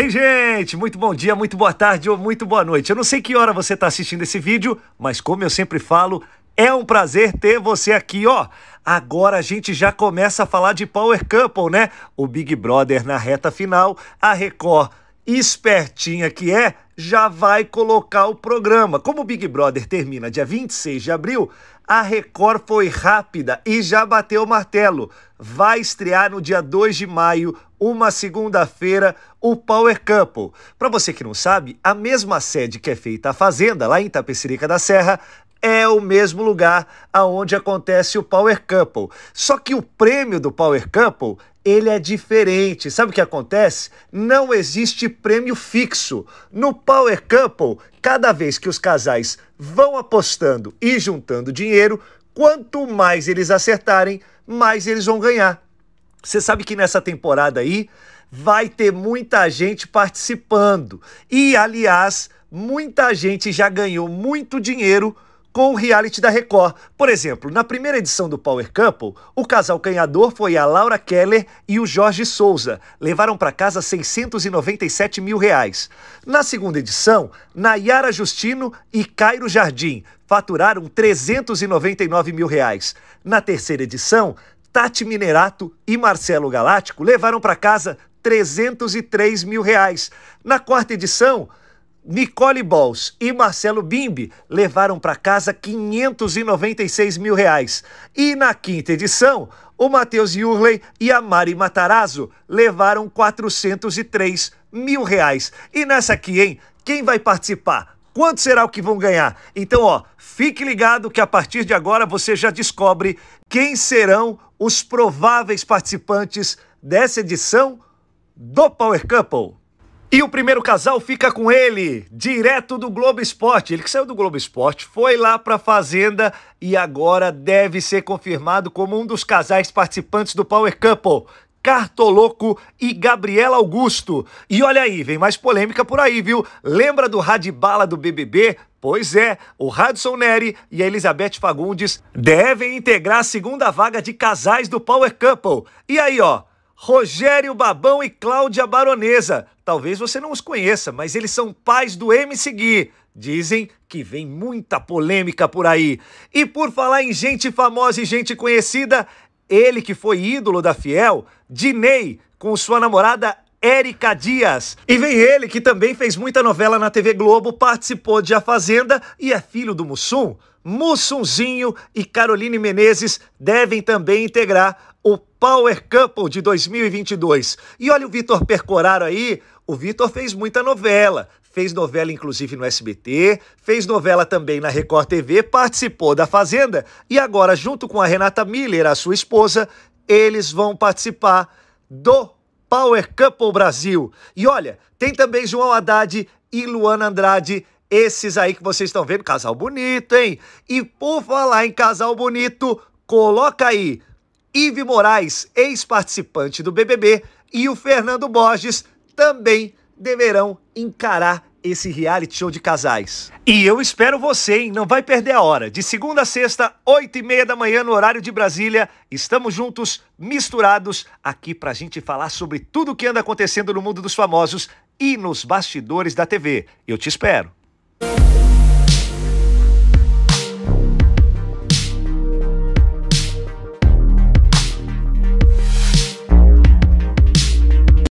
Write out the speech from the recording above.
Hey gente, muito bom dia, muito boa tarde ou muito boa noite. Eu não sei que hora você está assistindo esse vídeo, mas como eu sempre falo, é um prazer ter você aqui, ó. Agora a gente já começa a falar de Power Couple, né? O Big Brother na reta final, a Record espertinha que é, já vai colocar o programa. Como o Big Brother termina dia 26 de abril, a Record foi rápida e já bateu o martelo. Vai estrear no dia 2 de maio, uma segunda-feira, o Power Couple. Para você que não sabe, a mesma sede que é feita a Fazenda, lá em Itapecerica da Serra, é o mesmo lugar aonde acontece o Power Couple. Só que o prêmio do Power Couple ele é diferente. Sabe o que acontece? Não existe prêmio fixo. No Power Couple, cada vez que os casais vão apostando e juntando dinheiro, quanto mais eles acertarem, mais eles vão ganhar. Você sabe que nessa temporada aí vai ter muita gente participando. E, aliás, muita gente já ganhou muito dinheiro com o reality da Record. Por exemplo, na primeira edição do Power Couple, o casal ganhador foi a Laura Keller e o Jorge Souza. Levaram para casa 697 mil reais. Na segunda edição, Nayara Justino e Cairo Jardim faturaram 399 mil reais. Na terceira edição, Tati Minerato e Marcelo Galáctico levaram para casa 303 mil reais. Na quarta edição, Nicole Balls e Marcelo Bimbi levaram para casa 596 mil reais. E na quinta edição, o Matheus Yurley e a Mari Matarazzo levaram 403 mil reais. E nessa aqui, hein? Quem vai participar? Quanto será o que vão ganhar? Então, ó, fique ligado que a partir de agora você já descobre quem serão os prováveis participantes dessa edição do Power Couple. E o primeiro casal fica com ele, direto do Globo Esporte. Ele que saiu do Globo Esporte, foi lá para Fazenda e agora deve ser confirmado como um dos casais participantes do Power Couple. Cartoloco e Gabriela Augusto. E olha aí, vem mais polêmica por aí, viu? Lembra do Radibala do BBB? Pois é, o Radisson Neri e a Elizabeth Fagundes devem integrar a segunda vaga de casais do Power Couple. E aí, ó, Rogério Babão e Cláudia Baronesa. Talvez você não os conheça, mas eles são pais do MC Gui. Dizem que vem muita polêmica por aí. E por falar em gente famosa e gente conhecida, ele que foi ídolo da Fiel, Dinei, com sua namorada Érica Dias. E vem ele que também fez muita novela na TV Globo, participou de A Fazenda e é filho do Mussum. Mussunzinho e Caroline Menezes devem também integrar o Power Couple de 2022. E olha o Vitor Percoraro aí, o Vitor fez muita novela, fez novela inclusive no SBT, fez novela também na Record TV, participou da Fazenda e agora junto com a Renata Miller, a sua esposa, eles vão participar do Power Couple Brasil. E olha, tem também João Haddad e Luana Andrade esses aí que vocês estão vendo, casal bonito, hein? E por falar em casal bonito, coloca aí Ive Moraes, ex-participante do BBB, e o Fernando Borges também deverão encarar esse reality show de casais. E eu espero você, hein? Não vai perder a hora. De segunda a sexta, oito e meia da manhã, no horário de Brasília, estamos juntos, misturados, aqui pra gente falar sobre tudo o que anda acontecendo no mundo dos famosos e nos bastidores da TV. Eu te espero.